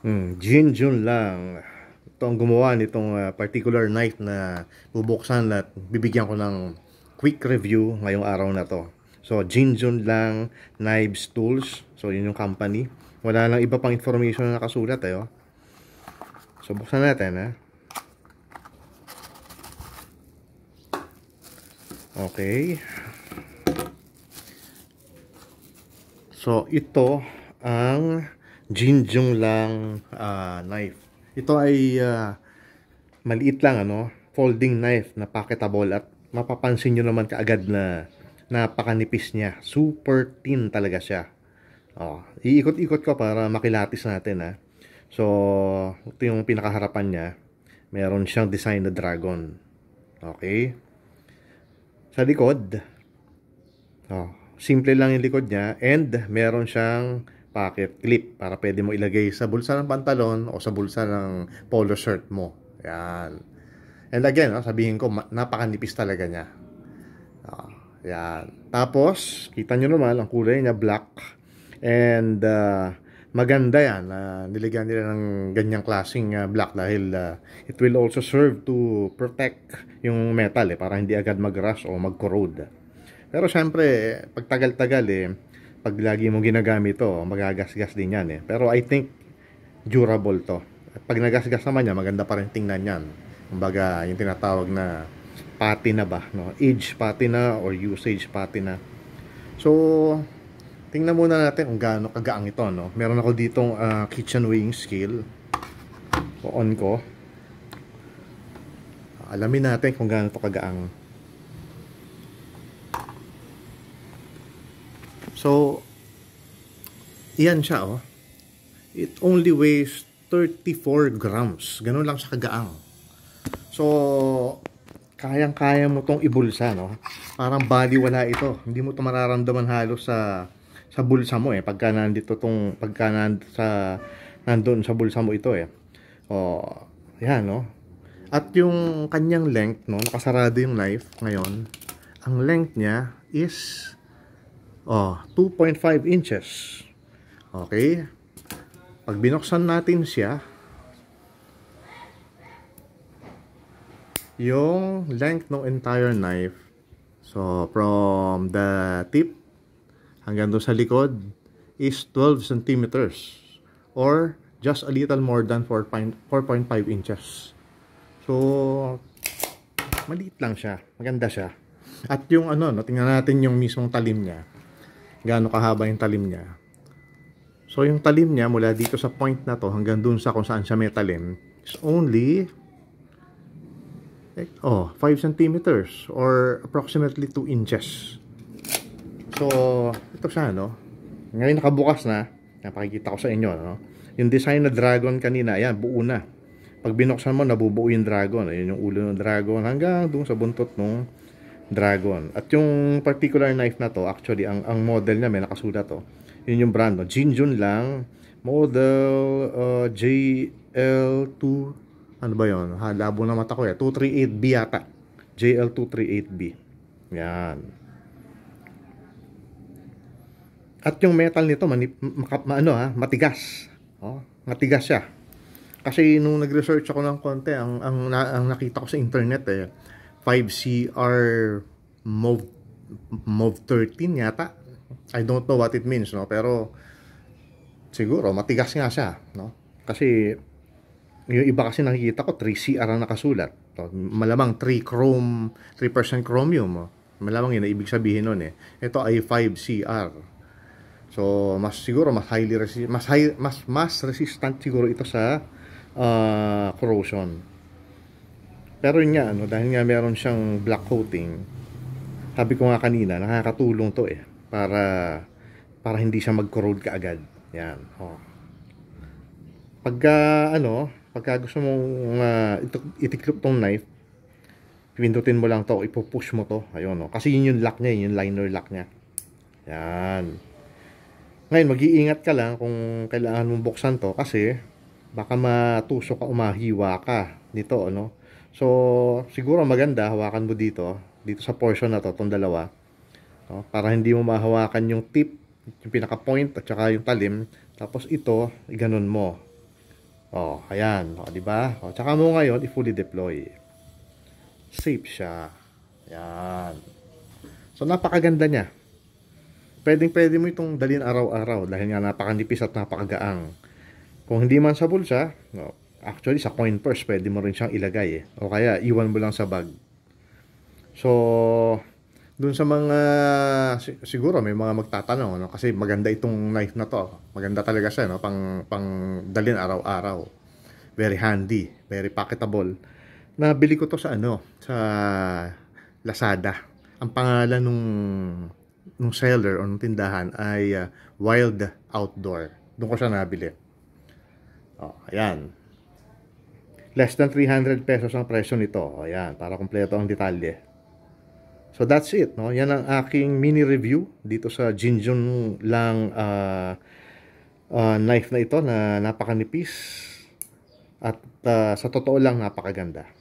Hmm, Jin Jun lang. Ito ang gumawa nitong uh, particular night na bubuksan at bibigyan ko ng quick review ngayong araw na to. So, Jin Jun lang, Knives Tools. So, yun yung company. Wala lang iba pang information na nakasulat. Eh, oh. So, buksan natin. Ha? Ah. Okay. So, ito ang Jinjong lang uh, ah, knife. Ito ay uh, maliit lang ano, folding knife na pocketable at mapapansin nyo naman kaagad na napakanipis niya. Super thin talaga siya. Oh, iikot-ikot ko para makilatis natin ha. Ah. So, ito yung pinakaharapan niya. Meron siyang design na dragon. Okay? Sa likod, oh, simple lang yung likod niya and meron siyang pocket clip para pwede mo ilagay sa bulsa ng pantalon o sa bulsa ng polo shirt mo. Yan. And again, ah, sabihin ko, napakanipis talaga niya. Uh, yan. Tapos, kita nyo naman, ang kulay niya black. And uh, maganda yan. Uh, niligyan nila ng ganyang klaseng uh, black dahil uh, it will also serve to protect yung metal eh, para hindi agad mag o mag-corrode. Pero syempre, pagtagal-tagal eh, pag lagi mong ginagamit to, magagasgas din yan eh. Pero I think durable to. At pag nagasgas naman yan, maganda pa rin tingnan yan. Kumbaga, yung tinatawag na patina ba, no? Age patina or usage patina. So, tingnan muna natin kung gaano kagaang ito, no? Meron ako ditong uh, kitchen weighing scale. O on ko. Alamin natin kung gaano to kagaang. So, iyan siya, oh. It only weighs 34 grams. Ganun lang sa kagaang. So, kayang-kaya mo tong ibulsa, no? Parang body wala ito. Hindi mo ito mararamdaman halos sa sa bulsa mo eh pagka nandito tong pagka nand, sa nandoon sa bulsa mo ito eh. Oh, ayan no. At yung kanyang length no, nakasarado yung knife ngayon. Ang length niya is Oh, 2.5 inches. Okay. Pag binuksan natin siya, yung length ng entire knife, so from the tip hanggang doon sa likod, is 12 centimeters or just a little more than 4.5 inches. So, maliit lang siya. Maganda siya. At yung ano, no, tingnan natin yung mismong talim niya gaano kahaba yung talim niya. So yung talim niya mula dito sa point na to hanggang dun sa kung saan siya may talim is only eh, oh, 5 centimeters or approximately 2 inches. So, ito siya, no? Ngayon nakabukas na. Napakikita ko sa inyo, no? Yung design na dragon kanina, ayan, buo na. Pag binuksan mo, nabubuo yung dragon. Ayun yung ulo ng dragon hanggang doon sa buntot nung Dragon. At yung particular knife na to, actually, ang, ang model niya, may nakasulat to. Oh. Yun yung brand. No? Oh. Jinjun lang. Model uh, JL2, ano ba yun? Halabo na mata ko eh. 238B yata. JL238B. Yan. At yung metal nito, mani, maka, ma, ano, ha? matigas. Oh, matigas siya. Kasi nung nag-research ako ng konti, ang, ang, ang nakita ko sa internet eh, 5CR MOV, MOV 13 yata. I don't know what it means, no? Pero, siguro, matigas nga siya, no? Kasi, yung iba kasi nakikita ko, 3CR ang nakasulat. No? Malamang 3 chrome, 3% chromium, no? Oh. Malamang yun, ibig sabihin nun eh. Ito ay 5CR. So, mas siguro, mas highly resist, mas, high, mas, mas resistant siguro ito sa uh, corrosion. Pero yun nga, ano, dahil nga meron siyang black coating, sabi ko nga kanina, nakakatulong to eh. Para, para hindi siya mag-corrode kaagad. Yan. Oh. Pagka, ano, pag gusto mong uh, itiklop tong knife, pipindutin mo lang to, ipupush mo to. Ayun, no? Kasi yun yung lock niya, yun yung liner lock niya. Yan. Ngayon, mag-iingat ka lang kung kailangan mong buksan to kasi baka matusok ka, o mahiwa ka nito, ano? So, siguro maganda, hawakan mo dito, dito sa portion na to, itong dalawa. No? Para hindi mo mahawakan yung tip, yung pinaka-point at saka yung talim. Tapos ito, ganun mo. Oh, ayan, oh, 'di ba? Oh, tsaka mo ngayon i-fully deploy. Safe siya. Ayan. So napakaganda niya. Pwedeng-pwede mo itong dalhin araw-araw dahil nga napakanipis at napakagaang. Kung hindi man sa bulsa, no, Actually, sa coin purse, pwede mo rin siyang ilagay eh. O kaya, iwan mo lang sa bag. So, dun sa mga, siguro may mga magtatanong, no? kasi maganda itong knife na to. Maganda talaga siya, no? pang, pang dalin araw-araw. Very handy, very pocketable. Nabili ko to sa ano, sa Lazada. Ang pangalan nung, nung seller o nung tindahan ay uh, Wild Outdoor. Doon ko siya nabili. Oh, ayan. Less than 300 pesos ang presyo nito. Ayan, para kumpleto ang detalye. So that's it. No? Yan ang aking mini review dito sa Jinjun lang uh, uh, knife na ito na napakanipis. At uh, sa totoo lang napakaganda.